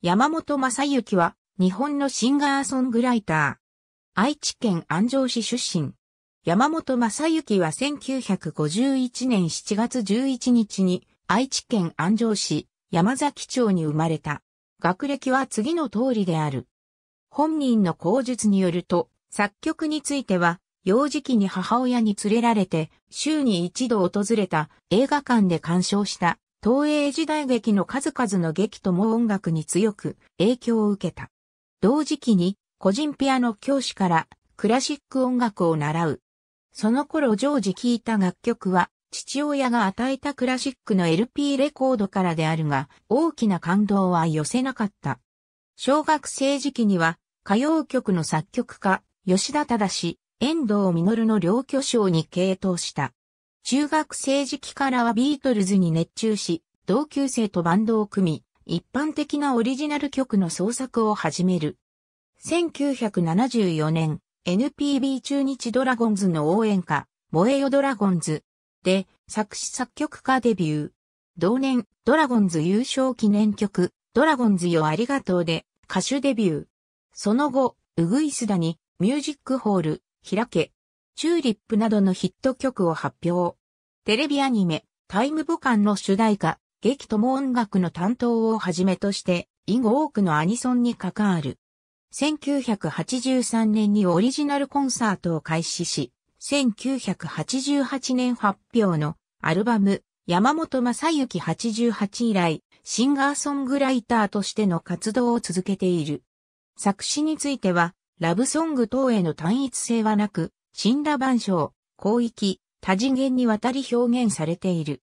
山本正幸は、日本のシンガーソングライター。愛知県安城市出身。山本正幸は1951年7月11日に、愛知県安城市、山崎町に生まれた。学歴は次の通りである。本人の口述によると、作曲については、幼児期に母親に連れられて、週に一度訪れた映画館で鑑賞した東映時代劇の数々の劇とも音楽に強く影響を受けた。同時期に個人ピアノ教師からクラシック音楽を習う。その頃常時聴いた楽曲は父親が与えたクラシックの LP レコードからであるが、大きな感動は寄せなかった。小学生時期には、歌謡曲の作曲家、吉田忠、遠藤実の両巨匠に傾倒した。中学生時期からはビートルズに熱中し、同級生とバンドを組み、一般的なオリジナル曲の創作を始める。1974年、NPB 中日ドラゴンズの応援歌、燃えよドラゴンズで作詞作曲家デビュー。同年、ドラゴンズ優勝記念曲、ドラゴンズよありがとうで歌手デビュー。その後、ウグイスダにミュージックホール、開け、チューリップなどのヒット曲を発表。テレビアニメ、タイムボカンの主題歌、劇とも音楽の担当をはじめとして、以後多くのアニソンに関わる。1983年にオリジナルコンサートを開始し、1988年発表のアルバム、山本正幸88以来、シンガーソングライターとしての活動を続けている。作詞については、ラブソング等への単一性はなく、死んだ万象、広域、多次元にわたり表現されている。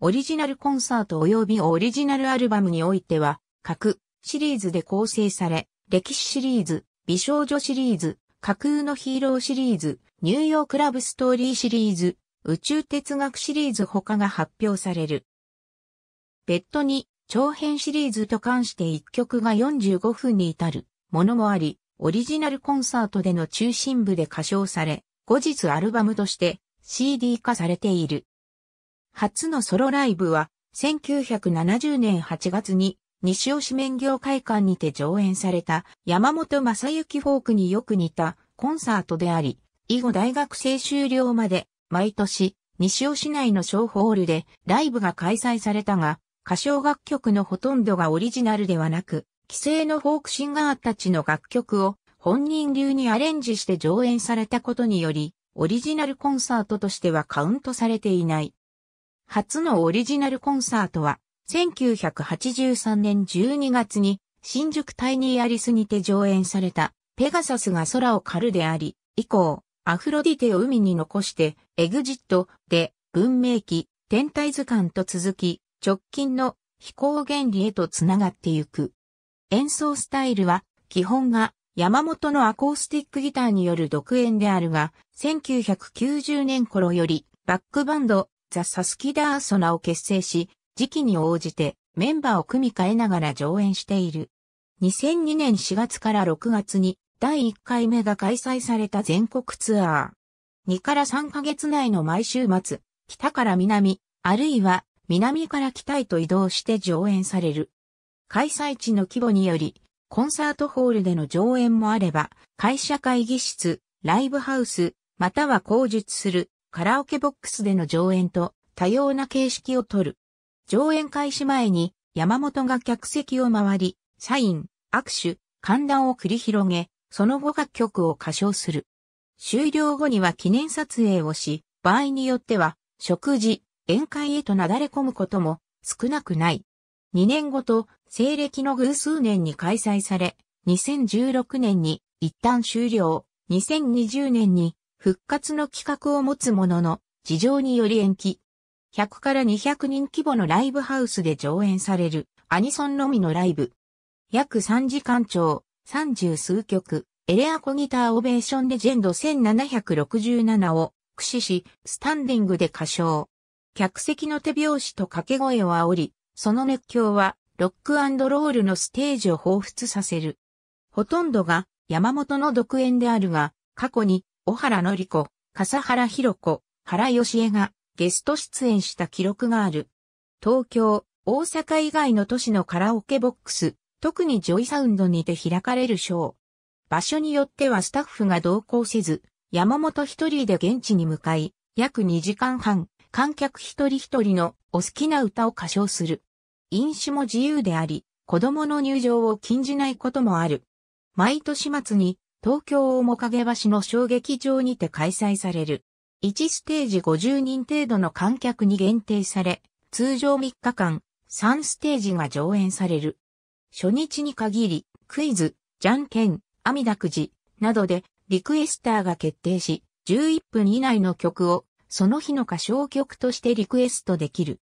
オリジナルコンサート及びオリジナルアルバムにおいては、各シリーズで構成され、歴史シリーズ、美少女シリーズ、架空のヒーローシリーズ、ニューヨークラブストーリーシリーズ、宇宙哲学シリーズ他が発表される。別途に長編シリーズと関して1曲が45分に至るものもあり、オリジナルコンサートでの中心部で歌唱され、後日アルバムとして CD 化されている。初のソロライブは1970年8月に西尾市免業会館にて上演された山本正幸フォークによく似たコンサートであり、以後大学生終了まで毎年西尾市内の小ホールでライブが開催されたが、歌唱楽曲のほとんどがオリジナルではなく、既成のフォークシンガーたちの楽曲を本人流にアレンジして上演されたことにより、オリジナルコンサートとしてはカウントされていない。初のオリジナルコンサートは、1983年12月に新宿タイニーアリスにて上演されたペガサスが空を狩るであり、以降、アフロディテを海に残してエグジットで文明期、天体図鑑と続き、直近の飛行原理へと繋がってゆく。演奏スタイルは基本が山本のアコースティックギターによる独演であるが、1990年頃よりバックバンド、ザ・サスキダーソナを結成し、時期に応じてメンバーを組み替えながら上演している。2002年4月から6月に第1回目が開催された全国ツアー。2から3ヶ月内の毎週末、北から南、あるいは南から北へと移動して上演される。開催地の規模により、コンサートホールでの上演もあれば、会社会議室、ライブハウス、または口述する、カラオケボックスでの上演と多様な形式をとる。上演開始前に山本が客席を回り、サイン、握手、観覧を繰り広げ、その後楽曲を歌唱する。終了後には記念撮影をし、場合によっては、食事、宴会へとなだれ込むことも少なくない。2年後と西暦の偶数年に開催され、2016年に一旦終了、2020年に復活の企画を持つものの、事情により延期。100から200人規模のライブハウスで上演されるアニソンのみのライブ。約3時間長、30数曲、エレアコギターオベーションレジェンド1767を駆使し、スタンディングで歌唱。客席の手拍子と掛け声を煽り、その熱狂は、ロックロールのステージを彷彿させる。ほとんどが山本の独演であるが、過去に、小原のり子、笠原ろ子、原義恵がゲスト出演した記録がある。東京、大阪以外の都市のカラオケボックス、特にジョイサウンドにて開かれるショー。場所によってはスタッフが同行せず、山本一人で現地に向かい、約2時間半、観客一人一人のお好きな歌を歌唱する。飲酒も自由であり、子供の入場を禁じないこともある。毎年末に東京面影橋の小劇場にて開催される。1ステージ50人程度の観客に限定され、通常3日間3ステージが上演される。初日に限り、クイズ、じゃんけん、あみだくじ、などでリクエスターが決定し、11分以内の曲をその日の歌唱曲としてリクエストできる。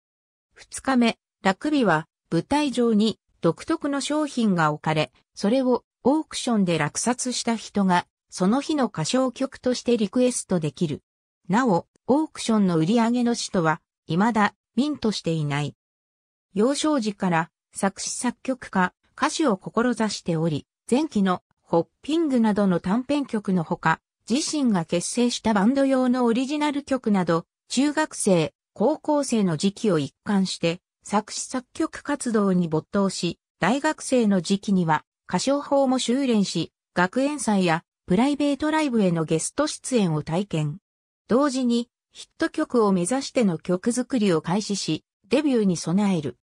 2日目、ラクビは舞台上に独特の商品が置かれ、それをオークションで落札した人が、その日の歌唱曲としてリクエストできる。なお、オークションの売り上げの使途は、未だ、民としていない。幼少時から作詞作曲家、歌手を志しており、前期のホッピングなどの短編曲のほか、自身が結成したバンド用のオリジナル曲など、中学生、高校生の時期を一貫して、作詞作曲活動に没頭し、大学生の時期には歌唱法も修練し、学園祭やプライベートライブへのゲスト出演を体験。同時にヒット曲を目指しての曲作りを開始し、デビューに備える。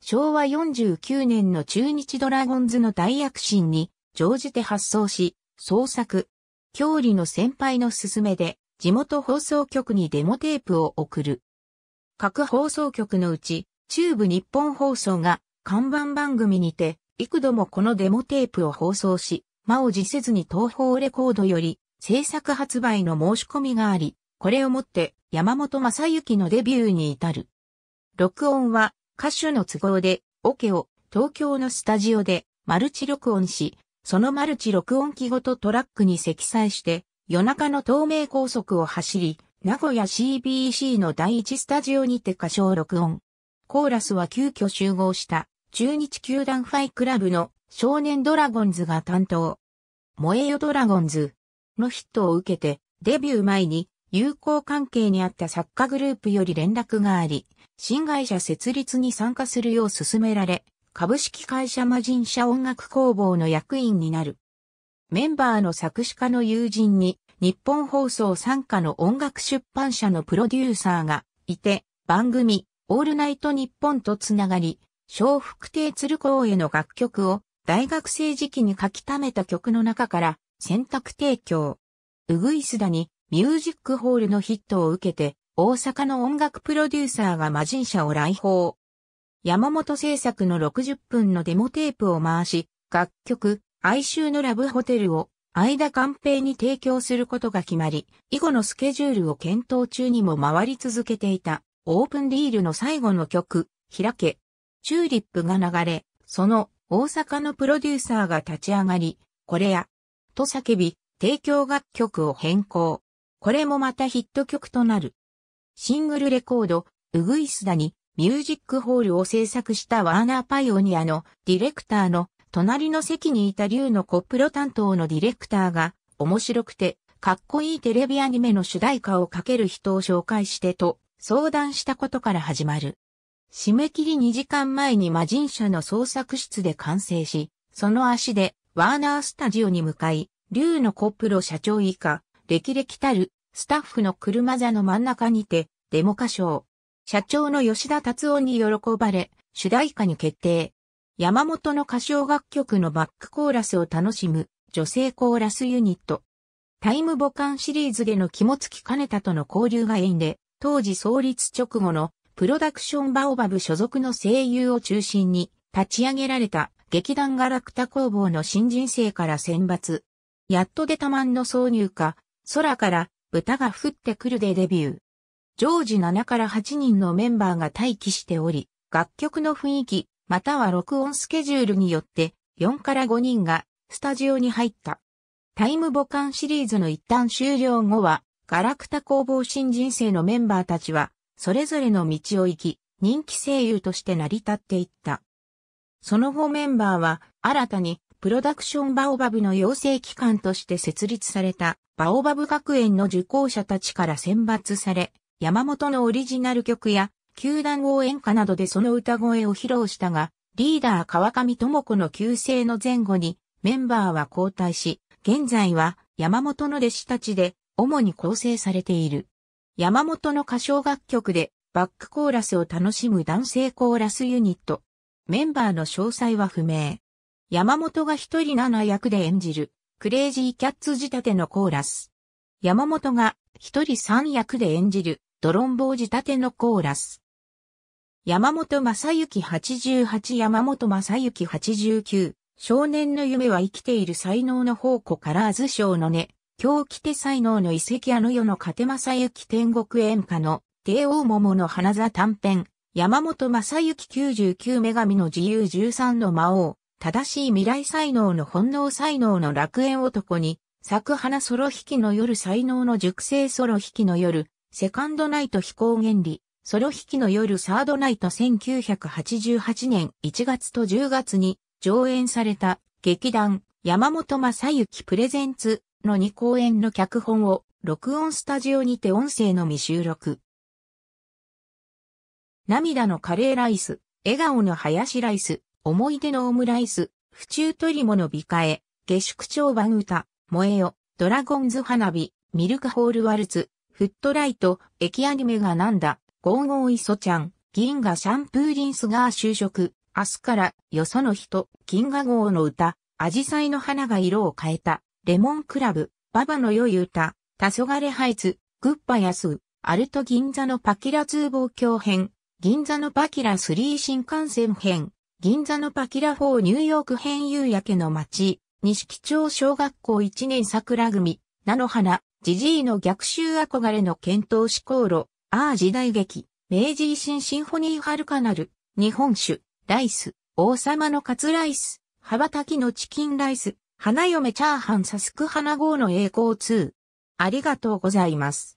昭和49年の中日ドラゴンズの大躍進に乗じて発想し、創作。郷里の先輩の勧めで、地元放送局にデモテープを送る。各放送局のうち、中部日本放送が看板番組にて、幾度もこのデモテープを放送し、間を辞せずに東方レコードより制作発売の申し込みがあり、これをもって山本正幸のデビューに至る。録音は歌手の都合で、オケを東京のスタジオでマルチ録音し、そのマルチ録音機ごとトラックに積載して、夜中の東名高速を走り、名古屋 CBC の第一スタジオにて歌唱録音。コーラスは急遽集合した中日球団ファイクラブの少年ドラゴンズが担当。燃えよドラゴンズのヒットを受けてデビュー前に友好関係にあった作家グループより連絡があり、新会社設立に参加するよう勧められ、株式会社魔人社音楽工房の役員になる。メンバーの作詞家の友人に日本放送参加の音楽出版社のプロデューサーがいて、番組、オールナイト日本とつながり、小福亭鶴光への楽曲を大学生時期に書き溜めた曲の中から選択提供。うぐいすだにミュージックホールのヒットを受けて大阪の音楽プロデューサーが魔人者を来訪。山本製作の60分のデモテープを回し、楽曲、哀愁のラブホテルを相田寛平に提供することが決まり、以後のスケジュールを検討中にも回り続けていた。オープンリールの最後の曲、開け、チューリップが流れ、その大阪のプロデューサーが立ち上がり、これや、と叫び、提供楽曲を変更。これもまたヒット曲となる。シングルレコード、ウグイスダにミュージックホールを制作したワーナーパイオニアのディレクターの隣の席にいた竜のコップロ担当のディレクターが面白くてかっこいいテレビアニメの主題歌をかける人を紹介してと相談したことから始まる。締め切り2時間前に魔人社の創作室で完成し、その足でワーナースタジオに向かい、竜のコプロ社長以下、歴々たるスタッフの車座の真ん中にて、デモ歌唱。社長の吉田達夫に喜ばれ、主題歌に決定。山本の歌唱楽曲のバックコーラスを楽しむ女性コーラスユニット。タイムボカンシリーズでの肝付きねたとの交流が縁で、当時創立直後のプロダクションバオバブ所属の声優を中心に立ち上げられた劇団ガラクタ工房の新人生から選抜。やっと出たまんの挿入歌、空から豚が降ってくるでデビュー。常時7から8人のメンバーが待機しており、楽曲の雰囲気、または録音スケジュールによって4から5人がスタジオに入った。タイムボカンシリーズの一旦終了後はガラクタ工房新人生のメンバーたちは、それぞれの道を行き、人気声優として成り立っていった。その後メンバーは、新たに、プロダクションバオバブの養成機関として設立された、バオバブ学園の受講者たちから選抜され、山本のオリジナル曲や、球団応援歌などでその歌声を披露したが、リーダー川上智子の旧姓の前後に、メンバーは交代し、現在は山本の弟子たちで主に構成されている。山本の歌唱楽曲でバックコーラスを楽しむ男性コーラスユニット。メンバーの詳細は不明。山本が一人七役で演じるクレイジーキャッツ仕立てのコーラス。山本が一人三役で演じるドロンボー仕立てのコーラス。山本正幸88山本正幸89少年の夢は生きている才能の宝庫からーズ賞のね狂気手才能の遺跡あの世の勝正幸天国演歌の帝王桃の花座短編、山本正幸99女神の自由13の魔王、正しい未来才能の本能才能の楽園男に、咲く花ソロ引きの夜才能の熟成ソロ引きの夜、セカンドナイト飛行原理、ソロ引きの夜サードナイト1988年1月と10月に上演された劇団山本正幸プレゼンツの2公演の脚本を録音スタジオにて音声のみ収録。涙のカレーライス、笑顔のハヤシライス、思い出のオムライス、府中鳥もの美化へ、下宿長番歌、萌えよ、ドラゴンズ花火、ミルクホールワルツ、フットライト、駅アニメがなんだ、ゴーゴーイソちゃん、銀河シャンプーリンスが就職、明日から、よその人、銀河号の歌、アジサイの花が色を変えた、レモンクラブ、ババの良い歌、黄昏ハイツ、グッパ安ス、アルト銀座のパキラ2望郷編、銀座のパキラ3新幹線編、銀座のパキラ4ニューヨーク編夕焼けの街、錦町小学校1年桜組、菜の花、ジジイの逆襲憧れの検討思考路、ああ時代劇、明治維新シンフォニーハルカナル、日本酒、ライス、王様のカツライス、羽ばたきのチキンライス、花嫁チャーハンサスク花号の栄光2。ありがとうございます。